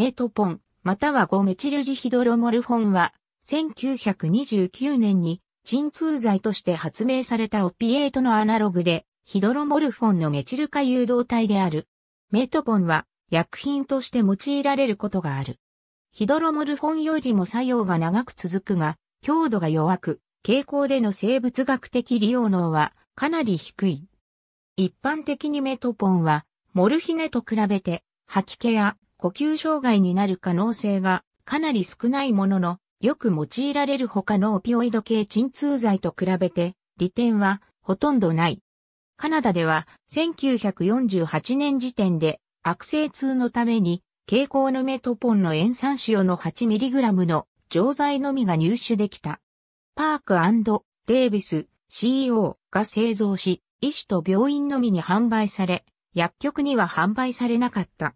メトポン、または5メチルジヒドロモルフォンは、1929年に鎮痛剤として発明されたオピエートのアナログで、ヒドロモルフォンのメチル化誘導体である。メトポンは薬品として用いられることがある。ヒドロモルフォンよりも作用が長く続くが、強度が弱く、傾向での生物学的利用能はかなり低い。一般的にメトポンは、モルヒネと比べて、吐き気や呼吸障害になる可能性がかなり少ないものの、よく用いられる他のオピオイド系鎮痛剤と比べて、利点はほとんどない。カナダでは1948年時点で悪性痛のために蛍光のメトポンの塩酸塩の 8mg の錠剤のみが入手できた。パークデイビス CEO が製造し、医師と病院のみに販売され、薬局には販売されなかった。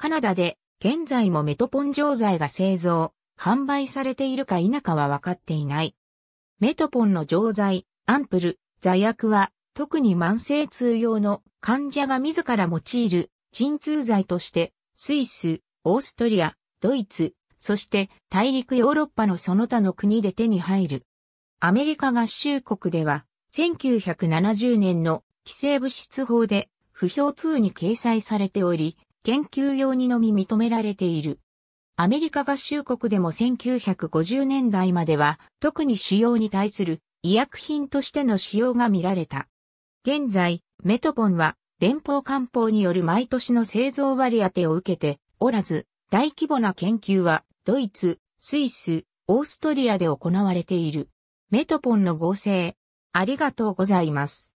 カナダで現在もメトポン錠剤が製造、販売されているか否かは分かっていない。メトポンの錠剤、アンプル、座薬は、特に慢性痛用の患者が自ら用いる鎮痛剤として、スイス、オーストリア、ドイツ、そして大陸ヨーロッパのその他の国で手に入る。アメリカ合衆国では、1970年の規制物質法で不評通に掲載されており、研究用にのみ認められている。アメリカ合衆国でも1950年代までは特に使用に対する医薬品としての使用が見られた。現在、メトポンは連邦官報による毎年の製造割当を受けておらず、大規模な研究はドイツ、スイス、オーストリアで行われている。メトポンの合成。ありがとうございます。